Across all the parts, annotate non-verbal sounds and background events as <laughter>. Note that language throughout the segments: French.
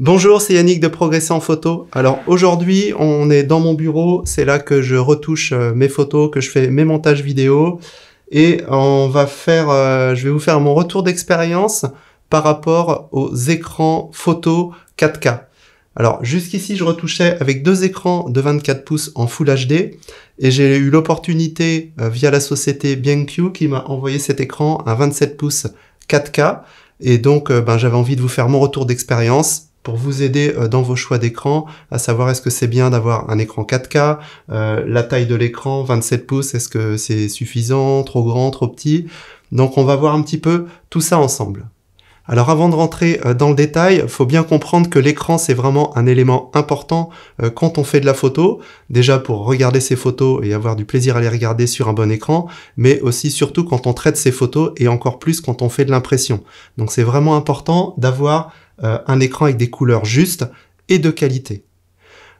Bonjour, c'est Yannick de Progresser en photo. Alors aujourd'hui, on est dans mon bureau, c'est là que je retouche euh, mes photos, que je fais mes montages vidéo et on va faire euh, je vais vous faire mon retour d'expérience par rapport aux écrans photo 4K. Alors jusqu'ici, je retouchais avec deux écrans de 24 pouces en Full HD et j'ai eu l'opportunité euh, via la société BenQ qui m'a envoyé cet écran à 27 pouces 4K et donc ben, j'avais envie de vous faire mon retour d'expérience pour vous aider euh, dans vos choix d'écran, à savoir est-ce que c'est bien d'avoir un écran 4K, euh, la taille de l'écran 27 pouces, est-ce que c'est suffisant, trop grand, trop petit. Donc on va voir un petit peu tout ça ensemble. Alors avant de rentrer euh, dans le détail, faut bien comprendre que l'écran c'est vraiment un élément important quand on fait de la photo, déjà pour regarder ses photos et avoir du plaisir à les regarder sur un bon écran, mais aussi surtout quand on traite ses photos et encore plus quand on fait de l'impression. Donc c'est vraiment important d'avoir euh, un écran avec des couleurs justes et de qualité.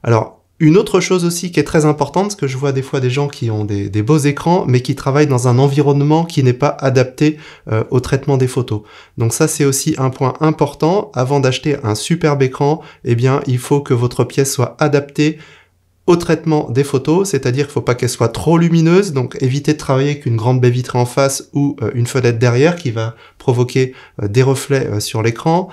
Alors, une autre chose aussi qui est très importante, que je vois des fois des gens qui ont des, beaux écrans, mais qui travaillent dans un environnement qui n'est pas adapté euh, au traitement des photos. Donc ça, c'est aussi un point important. Avant d'acheter un superbe écran, eh bien, il faut que votre pièce soit adaptée au traitement des photos, c'est-à-dire qu'il ne faut pas qu'elles soient trop lumineuses, donc évitez de travailler qu'une grande baie vitrée en face ou euh, une fenêtre derrière qui va provoquer euh, des reflets euh, sur l'écran.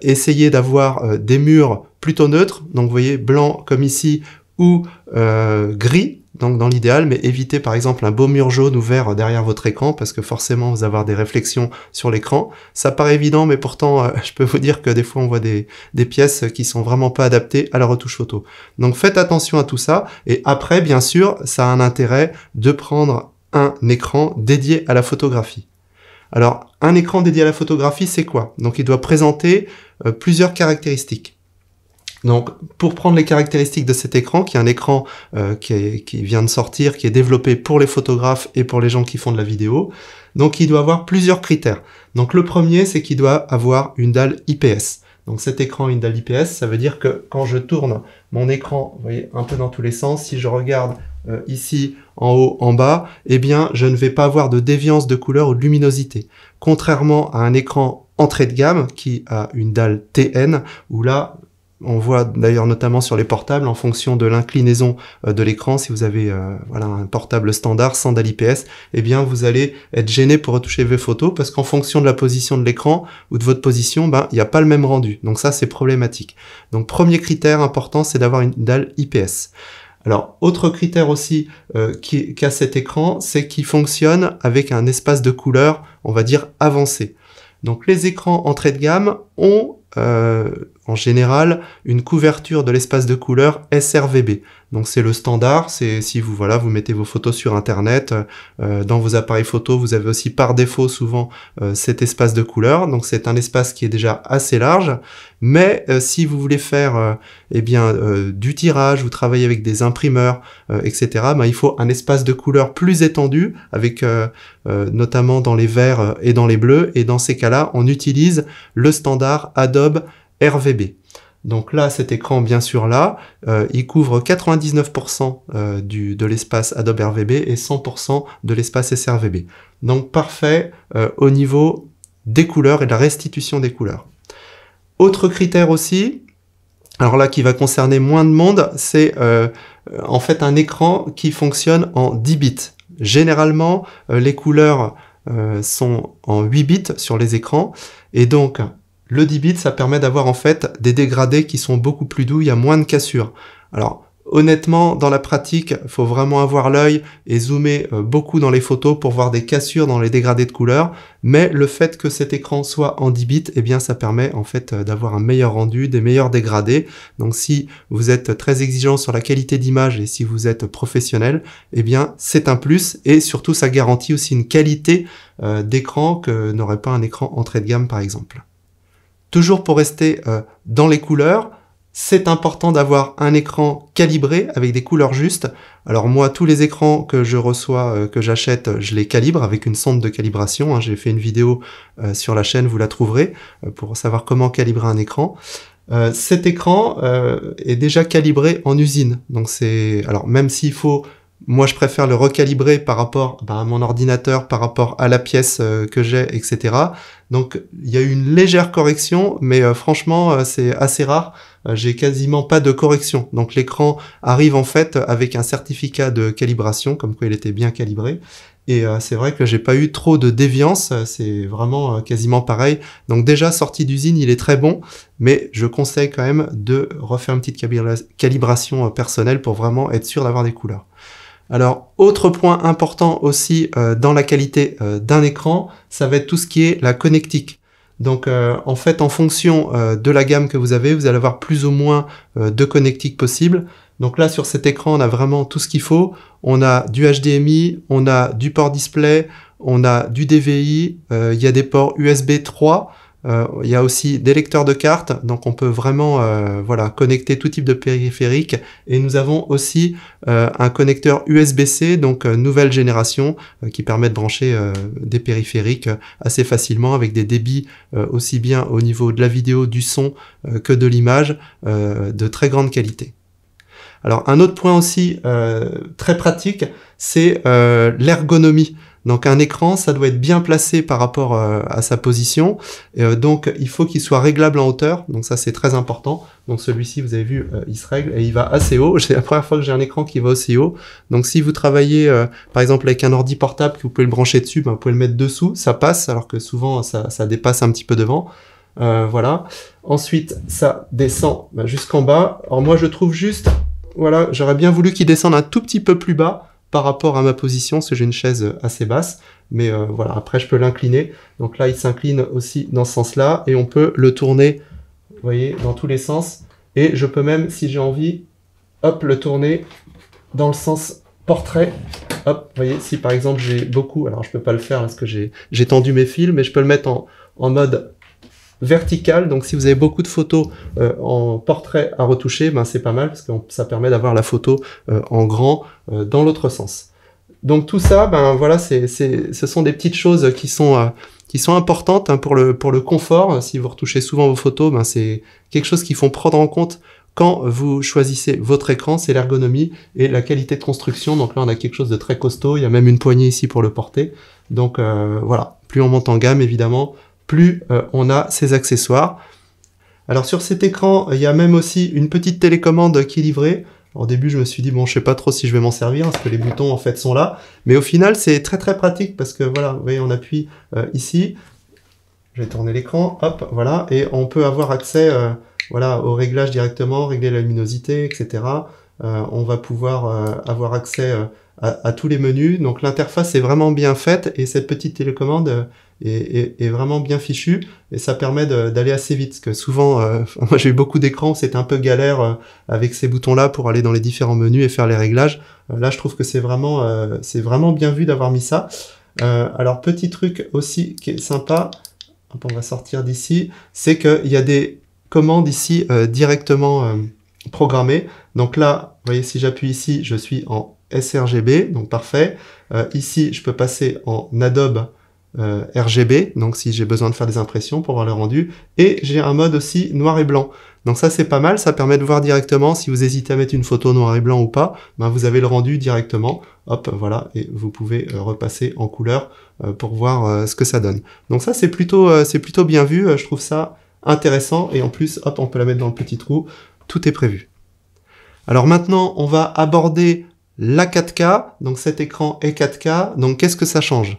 Essayez d'avoir des murs plutôt neutres, donc vous voyez blanc comme ici ou gris donc dans l'idéal, mais évitez par exemple un beau mur jaune ouvert derrière votre écran parce que forcément vous avoir des réflexions sur l'écran. Ça paraît évident, mais pourtant euh, <laughs> je peux vous dire que des fois on voit des, pièces qui sont vraiment pas adaptées à la retouche photo. Donc faites attention à tout ça et après bien sûr ça a un intérêt de prendre un écran dédié à la photographie. Alors un écran dédié à la photographie c'est quoi Donc il doit présenter euh, plusieurs caractéristiques. Donc, pour prendre les caractéristiques de cet écran, qui est un écran euh, qui, vient de sortir, qui est développé pour les photographes et pour les gens qui font de la vidéo, donc il doit avoir plusieurs critères. Donc, le premier, c'est qu'il doit avoir une dalle IPS. Donc, cet écran, une dalle IPS, ça veut dire que quand je tourne mon écran, vous voyez, un peu dans tous les sens, si je regarde euh, ici, en haut, en bas, eh bien, je ne vais pas avoir de déviance de couleur ou de luminosité. Contrairement à un écran entrée de gamme qui a une dalle TN où là on voit d'ailleurs notamment sur les portables, en fonction de l'inclinaison euh, de l'écran, si vous avez euh, voilà, un portable standard sans dalle IPS, eh bien vous allez être gêné pour retoucher vos photos parce qu'en fonction de la position de l'écran ou de votre position, ben, il n'y a pas le même rendu. Donc ça, c'est problématique. Donc premier critère important, c'est d'avoir une dalle IPS. Alors, autre critère aussi euh, qu'a cet écran, c'est qu'il fonctionne avec un espace de couleur, on va dire, avancé. Donc les écrans entrée de gamme ont euh, en général une couverture de l'espace de couleur SRVB. Donc c'est le standard, c'est si vous voilà, vous mettez vos photos sur internet, euh, dans vos appareils photo, vous avez aussi par défaut souvent euh, cet espace de couleur. Donc c'est un espace qui est déjà assez large, mais si vous voulez faire et eh bien du tirage vous travaillez avec des imprimeurs, etc. Ben, il faut un espace de couleur plus étendu, avec notamment dans les verts et dans les bleus. Et dans ces cas-là, on utilise le standard adobe Adobe RVB. Donc là, cet écran, bien sûr, là, euh, il couvre 99% euh, du, de l'espace Adobe RVB et 100% de l'espace sRVB. Donc parfait euh, au niveau des couleurs et de la restitution des couleurs. Autre critère aussi, alors là qui va concerner moins de monde, c'est en fait un écran qui fonctionne en 10 bits. Généralement, les couleurs sont en 8 bits sur les écrans et donc le 10 bits, ça permet d'avoir en fait des dégradés qui sont beaucoup plus doux, il y a moins de cassures. Alors, Honnêtement, dans la pratique, il faut vraiment avoir l'œil et zoomer euh, beaucoup dans les photos pour voir des cassures dans les dégradés de couleurs. Mais le fait que cet écran soit en 10 bits, eh bien, ça permet en fait euh, d'avoir un meilleur rendu, des meilleurs dégradés. Donc, si vous êtes très exigeant sur la qualité d'image et si vous êtes professionnel, eh bien, c'est un plus et surtout, ça garantit aussi une qualité euh, d'écran que n'aurait pas un écran entrée de gamme, par exemple toujours pour rester euh, dans les couleurs, c'est important d'avoir un écran calibré avec des couleurs justes. Alors moi, tous les écrans que je reçois, euh, que j'achète, je les calibre avec une sonde de calibration. Hein. J'ai fait une vidéo euh, sur la chaîne, vous la trouverez, pour savoir comment calibrer un écran. cet écran est déjà calibré en usine. Donc c'est, alors même s'il faut moi, je préfère le recalibrer par rapport ben, à mon ordinateur, par rapport à la pièce euh, que j'ai, etc. Donc, il y a eu une légère correction, mais euh, franchement, euh, c'est assez rare. j'ai quasiment pas de correction. Donc, l'écran arrive en fait avec un certificat de calibration, comme quoi il était bien calibré. Et c'est vrai que j'ai pas eu trop de déviance, c'est vraiment quasiment pareil. Donc déjà sorti d'usine, il est très bon, mais je conseille quand même de refaire une petite calibration personnelle pour vraiment être sûr d'avoir des couleurs. Alors, autre point important aussi euh, dans la qualité euh, d'un écran, ça va être tout ce qui est la connectique. Donc, euh, en fait, en fonction de la gamme que vous avez, vous allez avoir plus ou moins de connectiques possibles. Donc là, sur cet écran, on a vraiment tout ce qu'il faut. On a du HDMI, on a du port display, on a du DVI, il y a des ports USB 3, euh, il y a aussi des lecteurs de cartes, donc on peut vraiment euh, voilà, connecter tout type de périphérique. Et nous avons aussi euh, un connecteur USB-C, donc nouvelle génération, qui permet de brancher des périphériques assez facilement avec des débits aussi bien au niveau de la vidéo, du son que de l'image de très grande qualité. Alors un autre point aussi très pratique, c'est l'ergonomie. Donc un écran, ça doit être bien placé par rapport euh, à sa position. Euh, donc il faut qu'il soit réglable en hauteur. Donc ça c'est très important. Donc celui-ci, vous avez vu, euh, il se règle et il va assez haut. <laughs> C'est la première fois que j'ai un écran qui va aussi haut. Donc si vous travaillez par exemple avec un ordi portable que vous pouvez le brancher dessus, ben, vous pouvez le mettre dessous, ça passe, alors que souvent ça, dépasse un petit peu devant. voilà. Ensuite, ça descend ben, jusqu'en bas. Alors moi je trouve juste, voilà, j'aurais bien voulu qu'il descende un tout petit peu plus bas par rapport à ma position, c'est que j'ai une chaise assez basse, mais euh, voilà, après je peux l'incliner. Donc là, il s'incline aussi dans ce sens-là, et on peut le tourner, vous voyez, dans tous les sens. Et je peux même, si j'ai envie, hop, le tourner dans le sens portrait. Hop, vous voyez, si par exemple j'ai beaucoup, alors je peux pas le faire parce que j'ai tendu mes fils, mais je peux le mettre en, en mode vertical Donc si vous avez beaucoup de photos euh, en portrait à retoucher, ben, c'est pas mal parce que ça permet d'avoir la photo euh, en grand euh, dans l'autre sens. Donc tout ça, ben voilà, c'est, c'est, ce sont des petites choses qui sont qui sont importantes hein, pour le pour le confort. Si vous retouchez souvent vos photos, ben c'est quelque chose qu'il faut prendre en compte quand vous choisissez votre écran, c'est l'ergonomie et la qualité de construction. Donc là, on a quelque chose de très costaud. Il y a même une poignée ici pour le porter. Donc voilà, plus on monte en gamme, évidemment, plus euh, on a ces accessoires. Alors sur cet écran, il y a même aussi une petite télécommande qui est livrée. au début, je me suis dit, bon, je sais pas trop si je vais m'en servir, parce que les boutons, en fait, sont là. Mais au final, c'est très, très pratique, parce que, voilà, vous voyez, on appuie euh, ici. Je vais tourner l'écran, hop, voilà, et on peut avoir accès, euh, voilà, au réglage directement, régler la luminosité, etc. on va pouvoir avoir accès à, à, tous les menus. Donc, l'interface est vraiment bien faite, et cette petite télécommande est, vraiment bien fichu et ça permet d'aller assez vite. Parce que souvent, euh, <laughs> moi j'ai eu beaucoup d'écrans, c'était un peu galère euh, avec ces boutons-là pour aller dans les différents menus et faire les réglages. Euh, là, je trouve que c'est vraiment, c'est vraiment bien vu d'avoir mis ça. alors, petit truc aussi qui est sympa, on va sortir d'ici, c'est qu'il y a des commandes ici directement programmées. Donc là, vous voyez, si j'appuie ici, je suis en sRGB, donc parfait. ici, je peux passer en Adobe euh, RGB, donc si j'ai besoin de faire des impressions pour voir le rendu, et j'ai un mode aussi noir et blanc. Donc ça c'est pas mal, ça permet de voir directement si vous hésitez à mettre une photo noir et blanc ou pas, ben vous avez le rendu directement, hop voilà, et vous pouvez euh, repasser en couleur euh, pour voir ce que ça donne. Donc ça c'est plutôt, c'est plutôt bien vu, je trouve ça intéressant, et en plus hop on peut la mettre dans le petit trou, tout est prévu. Alors maintenant on va aborder la 4K, donc cet écran est 4K, donc qu'est-ce que ça change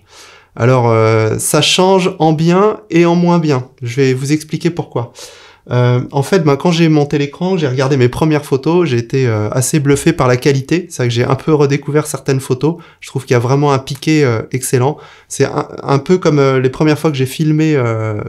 alors, euh, ça change en bien et en moins bien. Je vais vous expliquer pourquoi. Euh, en fait, ben, quand j'ai monté l'écran, j'ai regardé mes premières photos, j'ai été euh, assez bluffé par la qualité. C'est vrai que j'ai un peu redécouvert certaines photos. Je trouve qu'il y a vraiment un piqué euh, excellent. C'est un, peu comme euh, les premières fois que j'ai filmé,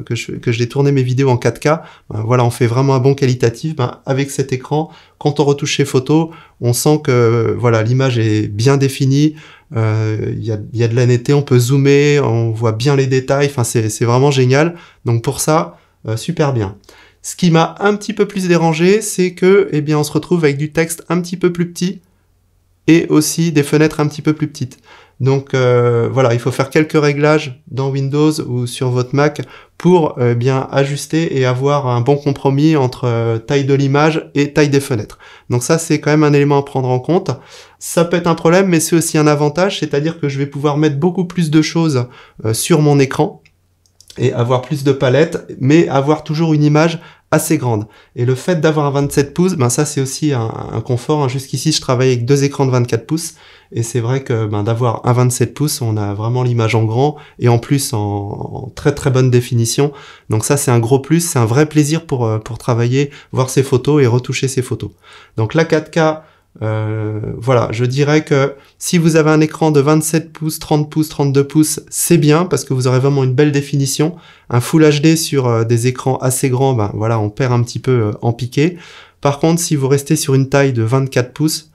que je, que j'ai tourné mes vidéos en 4K. Ben, voilà, on fait vraiment un bon qualitatif. Ben, avec cet écran, quand on retouche ses photos, on sent que l'image est bien définie. Il y a, y, a, de la netteté, on peut zoomer, on voit bien les détails. Enfin, c'est vraiment génial. Donc pour ça, super bien. Ce qui m'a un petit peu plus dérangé, c'est que, eh bien, on se retrouve avec du texte un petit peu plus petit et aussi des fenêtres un petit peu plus petites. Donc euh, voilà, il faut faire quelques réglages dans Windows ou sur votre Mac pour euh, bien ajuster et avoir un bon compromis entre euh, taille de l'image et taille des fenêtres. Donc ça c'est quand même un élément à prendre en compte. Ça peut être un problème mais c'est aussi un avantage, c'est-à-dire que je vais pouvoir mettre beaucoup plus de choses sur mon écran et avoir plus de palettes mais avoir toujours une image assez grande. Et le fait d'avoir un 27 pouces, ben ça c'est aussi un, confort. Hein. Jusqu'ici, je travaillais avec deux écrans de 24 pouces, et c'est vrai que ben, d'avoir un 27 pouces, on a vraiment l'image en grand et en plus en, en très très bonne définition. Donc ça c'est un gros plus, c'est un vrai plaisir pour euh, pour travailler, voir ses photos et retoucher ses photos. Donc la 4K euh, voilà, je dirais que si vous avez un écran de 27 pouces, 30 pouces, 32 pouces, c'est bien parce que vous aurez vraiment une belle définition. Un Full HD sur euh, des écrans assez grands, ben voilà, on perd un petit peu euh, en piqué. Par contre, si vous restez sur une taille de 24 pouces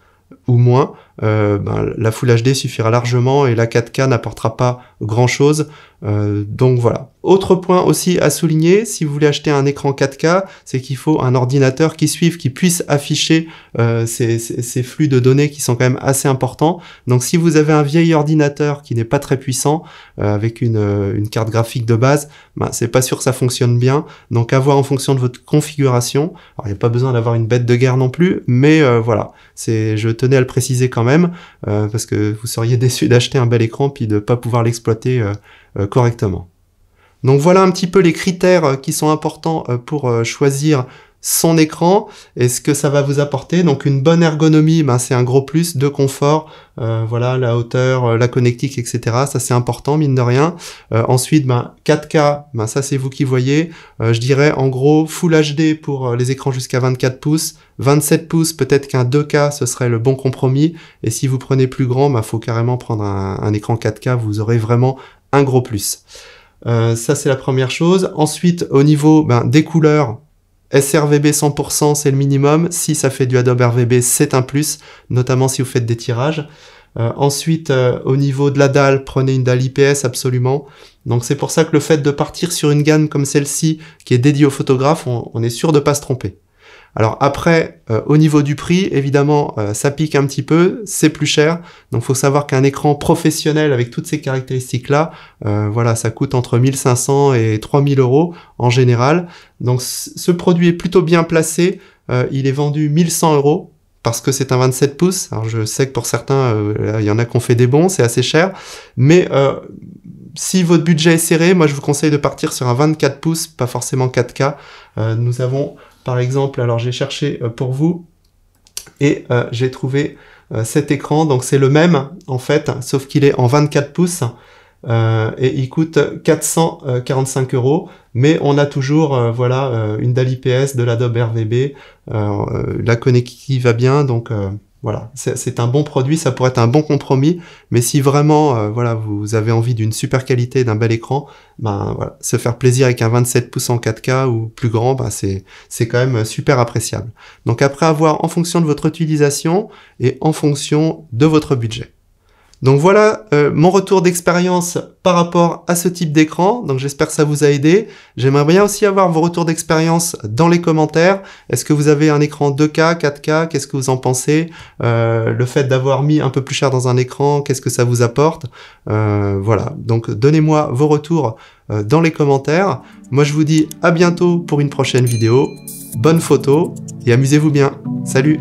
ou moins, euh, ben, la Full HD suffira largement et la 4K n'apportera pas grand chose. Euh, donc voilà. Autre point aussi à souligner, si vous voulez acheter un écran 4K, c'est qu'il faut un ordinateur qui suive, qui puisse afficher euh, ces, flux de données qui sont quand même assez importants. Donc si vous avez un vieil ordinateur qui n'est pas très puissant, avec une, carte graphique de base, ben, c'est pas sûr que ça fonctionne bien. Donc à voir en fonction de votre configuration. Alors il n'y a pas besoin d'avoir une bête de guerre non plus, mais voilà, c'est, je tenais à le préciser quand même, euh, parce que vous seriez déçu d'acheter un bel écran puis de ne pas pouvoir l'exploiter euh, euh, correctement. Donc voilà un petit peu les critères qui sont importants pour choisir son écran et ce que ça va vous apporter. Donc une bonne ergonomie, ben, c'est un gros plus de confort, euh, voilà la hauteur, euh, la connectique, etc. Ça c'est important mine de rien. Euh, ensuite, ben, 4K, ben, ça c'est vous qui voyez. je dirais en gros Full HD pour les écrans jusqu'à 24 pouces, 27 pouces peut-être qu'un 2K ce serait le bon compromis. Et si vous prenez plus grand, ben faut carrément prendre un, écran 4K. Vous aurez vraiment un gros plus. ça c'est la première chose. Ensuite, au niveau ben, des couleurs, SRVB 100%, c'est le minimum. Si ça fait du Adobe RVB, c'est un plus, notamment si vous faites des tirages. Euh, ensuite, euh, au niveau de la dalle, prenez une dalle IPS absolument. Donc c'est pour ça que le fait de partir sur une gamme comme celle-ci, qui est dédiée aux photographes, on, on est sûr de ne pas se tromper. Alors après, euh, au niveau du prix, évidemment, euh, ça pique un petit peu, c'est plus cher. Donc il faut savoir qu'un écran professionnel avec toutes ces caractéristiques-là, euh, voilà, ça coûte entre 1500 et 3000 euros en général. Donc ce produit est plutôt bien placé. il est vendu 1100 euros parce que c'est un 27 pouces. Alors je sais que pour certains, il y en a qui ont fait des bons, c'est assez cher. Mais si votre budget est serré, moi je vous conseille de partir sur un 24 pouces, pas forcément 4K. nous avons par exemple, alors j'ai cherché euh, pour vous et euh, j'ai trouvé euh, cet écran. Donc c'est le même en fait, sauf qu'il est en 24 pouces. et il coûte 445 euros, mais on a toujours voilà une DALI PS de l'Adobe RVB, la connectique va bien, donc voilà, c'est un bon produit, ça pourrait être un bon compromis, mais si vraiment euh, voilà, vous avez envie d'une super qualité, d'un bel écran, ben voilà, se faire plaisir avec un 27 pouces en 4K ou plus grand, ben c'est quand même super appréciable. Donc après avoir en fonction de votre utilisation et en fonction de votre budget. Donc voilà euh, mon retour d'expérience par rapport à ce type d'écran. Donc j'espère que ça vous a aidé. J'aimerais bien aussi avoir vos retours d'expérience dans les commentaires. Est-ce que vous avez un écran 2K, 4K Qu'est-ce que vous en pensez euh, Le fait d'avoir mis un peu plus cher dans un écran, qu'est-ce que ça vous apporte euh, Voilà, donc donnez-moi vos retours dans les commentaires. Moi je vous dis à bientôt pour une prochaine vidéo. Bonne photo et amusez-vous bien. Salut